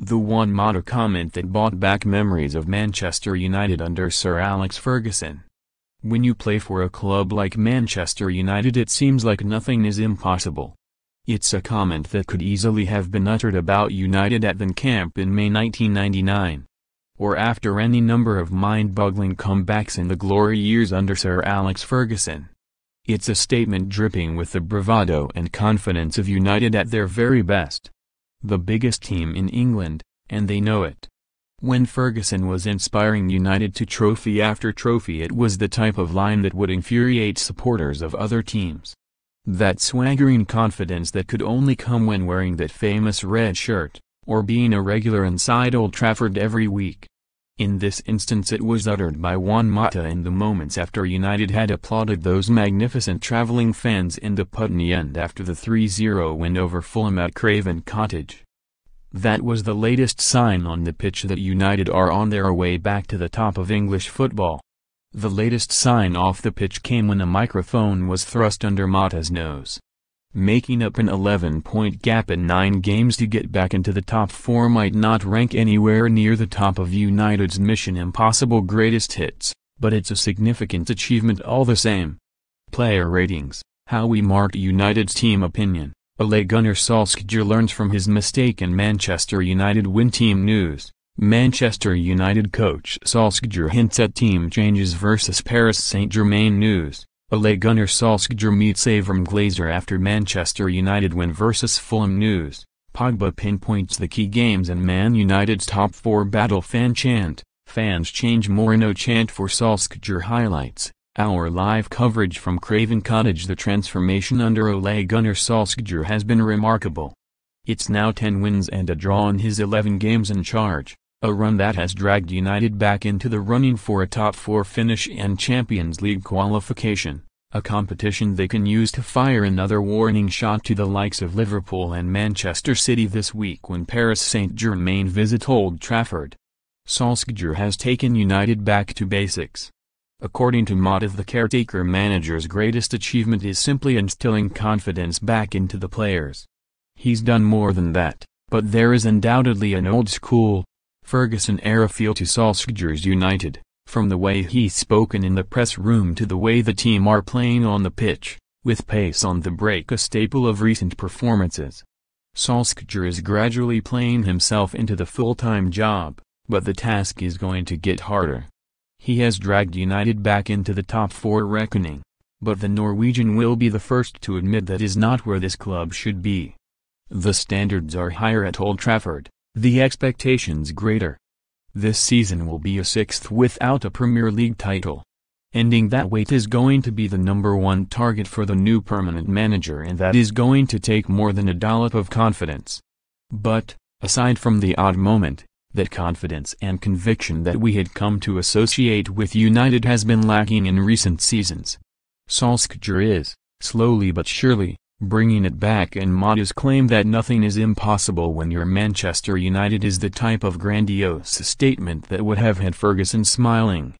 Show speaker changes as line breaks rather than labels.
The one motto comment that brought back memories of Manchester United under Sir Alex Ferguson. When you play for a club like Manchester United it seems like nothing is impossible. It's a comment that could easily have been uttered about United at Van Camp in May 1999. Or after any number of mind-boggling comebacks in the glory years under Sir Alex Ferguson. It's a statement dripping with the bravado and confidence of United at their very best the biggest team in England, and they know it. When Ferguson was inspiring United to trophy after trophy it was the type of line that would infuriate supporters of other teams. That swaggering confidence that could only come when wearing that famous red shirt, or being a regular inside Old Trafford every week. In this instance it was uttered by Juan Mata in the moments after United had applauded those magnificent travelling fans in the Putney end after the 3-0 win over Fulham at Craven Cottage. That was the latest sign on the pitch that United are on their way back to the top of English football. The latest sign off the pitch came when a microphone was thrust under Mata's nose. Making up an 11-point gap in nine games to get back into the top four might not rank anywhere near the top of United's Mission Impossible greatest hits, but it's a significant achievement all the same. Player ratings, how we marked United's team opinion. Ole Gunnar Solskjaer learns from his mistake in Manchester United win team news. Manchester United coach Solskjaer hints at team changes versus Paris Saint-Germain news. Ole Gunnar Solskjaer meets Avram Glazer after Manchester United win versus Fulham news. Pogba pinpoints the key games in Man United's top four battle fan chant. Fans change Moreno chant for Solskjaer highlights. Our live coverage from Craven Cottage The transformation under Ole Gunnar Solskjaer has been remarkable. It's now 10 wins and a draw in his 11 games in charge, a run that has dragged United back into the running for a top four finish and Champions League qualification, a competition they can use to fire another warning shot to the likes of Liverpool and Manchester City this week when Paris Saint-Germain visit Old Trafford. Solskjaer has taken United back to basics According to Mata, the caretaker manager's greatest achievement is simply instilling confidence back into the players. He's done more than that, but there is undoubtedly an old school, Ferguson era feel to Solskjaer's United, from the way he's spoken in the press room to the way the team are playing on the pitch, with pace on the break a staple of recent performances. Solskjaer is gradually playing himself into the full-time job, but the task is going to get harder. He has dragged United back into the top four reckoning, but the Norwegian will be the first to admit that is not where this club should be. The standards are higher at Old Trafford, the expectations greater. This season will be a sixth without a Premier League title. Ending that wait is going to be the number one target for the new permanent manager and that is going to take more than a dollop of confidence. But, aside from the odd moment, that confidence and conviction that we had come to associate with United has been lacking in recent seasons. Solskjaer is, slowly but surely, bringing it back and Mata's claim that nothing is impossible when you're Manchester United is the type of grandiose statement that would have had Ferguson smiling.